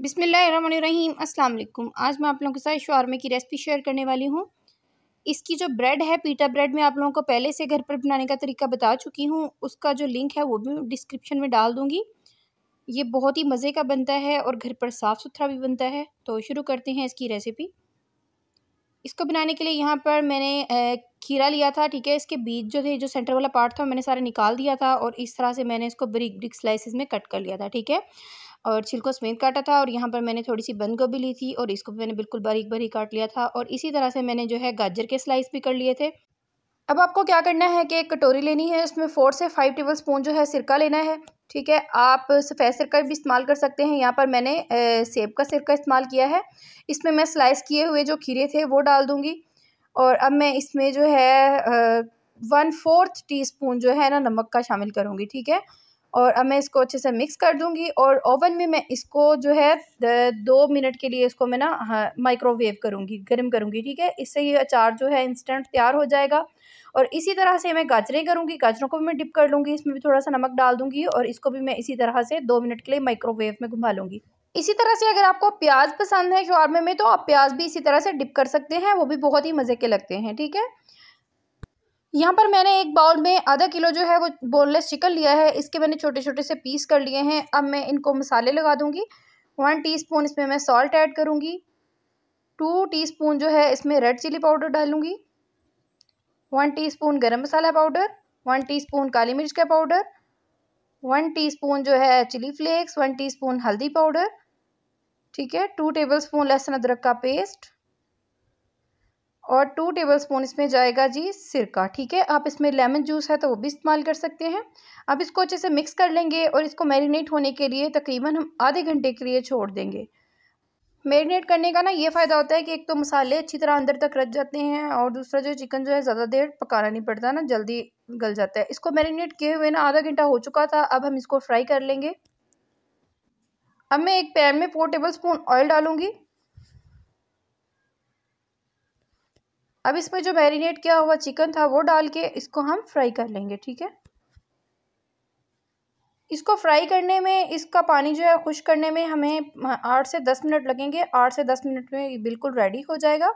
बिसमीम् अस्सलाम आज मैं आप लोगों के साथ शौरमे की रेसिपी शेयर करने वाली हूँ इसकी जो ब्रेड है पीटा ब्रेड मैं आप लोगों को पहले से घर पर बनाने का तरीका बता चुकी हूँ उसका जो लिंक है वो भी डिस्क्रिप्शन में डाल दूँगी ये बहुत ही मज़े का बनता है और घर पर साफ़ सुथरा भी बनता है तो शुरू करते हैं इसकी रेसिपी इसको बनाने के लिए यहाँ पर मैंने खीरा लिया था ठीक है इसके बीज जो थे जो सेंटर वाला पार्ट था मैंने सारा निकाल दिया था और इस तरह से मैंने इसको ब्रिक ब्रिक स्लाइसिस में कट कर लिया था ठीक है और छिलको समेत काटा था और यहाँ पर मैंने थोड़ी सी बंद गोभी ली थी और इसको मैंने बिल्कुल बारीक बारीक काट लिया था और इसी तरह से मैंने जो है गाजर के स्लाइस भी कर लिए थे अब आपको क्या करना है कि एक कटोरी लेनी है उसमें फोर से फाइव टेबल स्पून जो है सिरका लेना है ठीक है आप सफ़ेद सिरका भी इस्तेमाल कर सकते हैं यहाँ पर मैंने सेब का सिरका इस्तेमाल किया है इसमें मैं स्लाइस किए हुए जो खीरे थे वो डाल दूँगी और अब मैं इसमें जो है वन फोर्थ टीस्पून जो है ना नमक का शामिल करूँगी ठीक है और अब मैं इसको अच्छे से मिक्स कर दूँगी और ओवन में मैं इसको जो है दो मिनट के लिए इसको मैं ना माइक्रोवेव हाँ, करूँगी गर्म करूँगी ठीक है इससे ये अचार जो है इंस्टेंट तैयार हो जाएगा और इसी तरह से मैं गाजरें करूँगी गाजरों को भी मैं डिप कर लूँगी इसमें भी थोड़ा सा नमक डाल दूँगी और इसको भी मैं इसी तरह से दो मिनट के लिए माइक्रोवेव में घुमा लूँगी इसी तरह से अगर आपको प्याज पसंद है शौरमे में तो आप प्याज भी इसी तरह से डिप कर सकते हैं वो भी बहुत ही मज़े के लगते हैं ठीक है यहाँ पर मैंने एक बाउल में आधा किलो जो है वो बोनलेस चिकन लिया है इसके मैंने छोटे छोटे से पीस कर लिए हैं अब मैं इनको मसाले लगा दूँगी वन टी इसमें मैं सॉल्ट ऐड करूँगी टू टी जो है इसमें रेड चिली पाउडर डालूँगी one teaspoon masala powder one T काली मिर्च का पाउडर वन टीस्पून जो है चिली फ्लेक्स वन टीस्पून हल्दी पाउडर ठीक है टू टेबल स्पून लहसुन अदरक का पेस्ट और टू टेबल स्पून इसमें जाएगा जी सिरका ठीक है आप इसमें लेमन जूस है तो वो भी इस्तेमाल कर सकते हैं अब इसको अच्छे से मिक्स कर लेंगे और इसको मैरिनेट होने के लिए तकरीबन हम आधे घंटे के लिए छोड़ देंगे मेरीनेट करने का ना ये फ़ायदा होता है कि एक तो मसाले अच्छी तरह अंदर तक रच जाते हैं और दूसरा जो चिकन जो है ज़्यादा देर पकाना नहीं पड़ता ना जल्दी गल जाता है इसको मेरीनेट किए हुए ना आधा घंटा हो चुका था अब हम इसको फ्राई कर लेंगे अब मैं एक पैन में फोर टेबल स्पून ऑयल डालूँगी अब इसमें जो मैरिनेट किया हुआ चिकन था वो डाल के इसको हम फ्राई कर लेंगे ठीक है इसको फ्राई करने में इसका पानी जो है खुश करने में हमें हाँ, आठ से दस मिनट लगेंगे आठ से दस मिनट में बिल्कुल रेडी हो जाएगा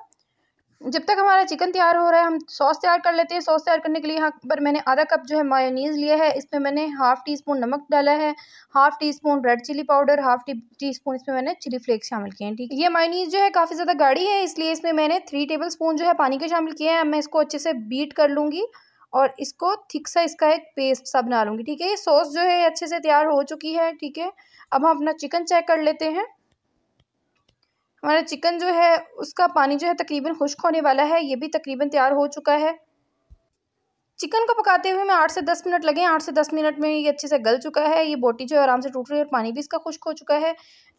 जब तक हमारा चिकन तैयार हो रहा है हम सॉस तैयार कर लेते हैं सॉस तैयार करने के लिए यहाँ पर मैंने आधा कप जो है मायोनीज़ लिया है इसमें मैंने हाफ़ टी स्पून नमक डाला है half teaspoon red chili powder half T teaspoon इसमें मैंने चिली फ्लेक्स शामिल किए हैं ठीक है ये मायोनीज़ जो है काफ़ी ज़्यादा गाढ़ी है इसलिए इसमें मैंने थ्री टेबल स्पून जो है पानी के शामिल किए हैं मैं इसको अच्छे से बीट कर लूँगी और इसको थिक सा इसका एक पेस्ट सा बना लूँगी ठीक है ये सॉस जो है अच्छे से तैयार हो चुकी है ठीक है अब हम अपना चिकन चेक कर लेते हैं हमारा चिकन जो है उसका पानी जो है तकरीबन खुश्क होने वाला है ये भी तकरीबन तैयार हो चुका है चिकन को पकाते हुए मैं आठ से दस मिनट लगे आठ से दस मिनट में ये अच्छे से गल चुका है ये बोटी जो है आराम से टूट रही है और पानी भी इसका खुश्क हो चुका है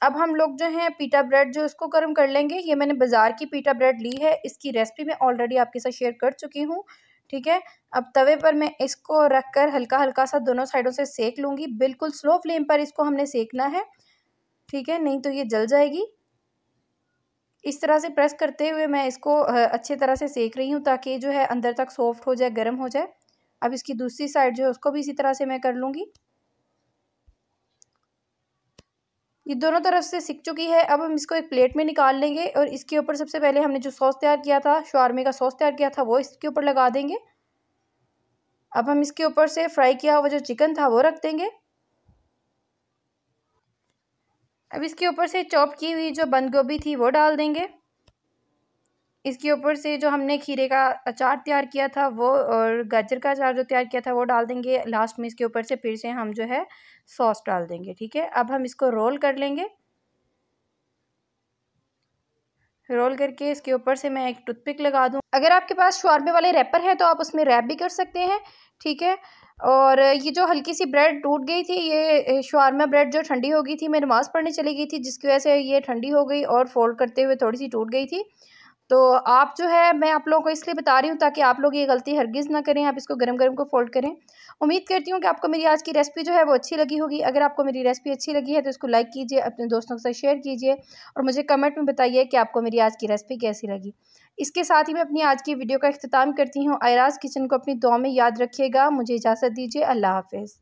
अब हम लोग जो हैं पीटा ब्रेड जो इसको गर्म कर लेंगे ये मैंने बाज़ार की पीटा ब्रेड ली है इसकी रेसिपी मैं ऑलरेडी आपके साथ शेयर कर चुकी हूँ ठीक है अब तवे पर मैं इसको रख कर हल्का हल्का सा दोनों साइडों से सेक लूँगी बिल्कुल स्लो फ्लेम पर इसको हमने सेकना है ठीक है नहीं तो ये जल जाएगी इस तरह से प्रेस करते हुए मैं इसको अच्छे तरह से सेक रही हूँ ताकि जो है अंदर तक सॉफ्ट हो जाए गर्म हो जाए अब इसकी दूसरी साइड जो है उसको भी इसी तरह से मैं कर लूँगी ये दोनों तरफ से सिक चुकी है अब हम इसको एक प्लेट में निकाल लेंगे और इसके ऊपर सबसे पहले हमने जो सॉस तैयार किया था शोरमे का सॉस तैयार किया था वो इसके ऊपर लगा देंगे अब हम इसके ऊपर से फ्राई किया हुआ जो चिकन था वो रख देंगे अब इसके ऊपर से चॉप की हुई जो बंद गोभी थी वो डाल देंगे इसके ऊपर से जो हमने खीरे का अचार तैयार किया था वो और गाजर का अचार जो तैयार किया था वो डाल देंगे लास्ट में इसके ऊपर से फिर से हम जो है सॉस डाल देंगे ठीक है अब हम इसको रोल कर लेंगे रोल करके इसके ऊपर से मैं एक टूथपिक लगा दूँ अगर आपके पास शोरबे वाले रैपर हैं तो आप उसमें रैप भी कर सकते हैं ठीक है और ये जो हल्की सी ब्रेड टूट गई थी ये शोरमा ब्रेड जो ठंडी हो गई थी मैं नमाज़ पढ़ने चली गई थी जिसकी वजह से ये ठंडी हो गई और फोल्ड करते हुए थोड़ी सी टूट गई थी तो आप जो है मैं आप लोगों को इसलिए बता रही हूँ ताकि आप लोग ये गलती हरगिज़ ना करें आप इसको गरम गरम को फोल्ड करें उम्मीद करती हूँ कि आपको मेरी आज की रेसिपी जो है वो अच्छी लगी होगी अगर आपको मेरी रेसिपी अच्छी लगी है तो इसको लाइक कीजिए अपने दोस्तों के साथ शेयर कीजिए और मुझे कमेंट में बताइए कि आपको मेरी आज की रेसिपी कैसी लगी इसके साथ ही मैं अपनी आज की वीडियो का अख्ताम करती हूँ आयराज किचन को अपनी दुआ में याद रखिएगा मुझे इजाज़त दीजिए अल्लाह हाफिज़